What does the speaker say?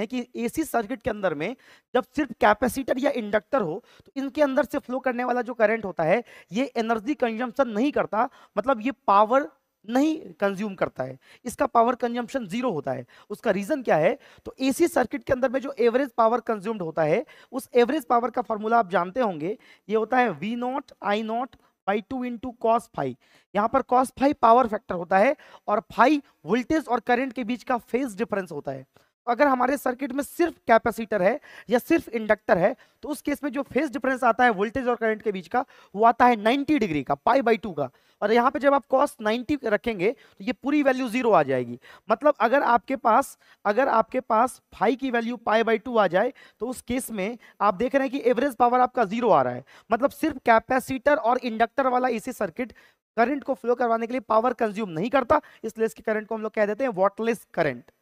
है कि AC circuit के अंदर में जब सिर्फ कैपेसिटर या इंडक्टर हो तो इनके अंदर से फ्लो करने वाला जो करंट होता है ये एनर्जी कंजम्पशन नहीं करता मतलब ये पावर नहीं कंज्यूम करता है इसका पावर कंजम्पशन जीरो होता है उसका रीजन क्या है तो एसी सर्किट के अंदर में जो एवरेज पावर कंज्यूम्ड होता है उस एवरेज पावर का फॉर्मूला आप जानते होंगे ये होता है V naught I naught by two into cos five यहाँ पर कॉस फाइव पावर फैक्टर होता है और फाइव वोल्टेज और करेंट के बीच का फेज डिफरेंस होता है अगर हमारे सर्किट में सिर्फ कैपेसिटर है या सिर्फ इंडक्टर है तो उस केस में जो फेज डिफरेंस आता है वोल्टेज और करंट के बीच का वो आता है 90 डिग्री का पाई बाई टू का और यहाँ पे जब आप कॉस 90 रखेंगे तो ये पूरी वैल्यू जीरो आ जाएगी मतलब अगर आपके पास अगर आपके पास फाई की वैल्यू पाई बाई टू आ जाए तो उस केस में आप देख रहे हैं कि एवरेज पावर आपका जीरो आ रहा है मतलब सिर्फ कैपेसिटर और इंडक्टर वाला इसी सर्किट करंट को फ्लो करवाने के लिए पावर कंज्यूम नहीं करता इसलिए इसके करंट को हम लोग कह देते हैं वॉटलेस करंट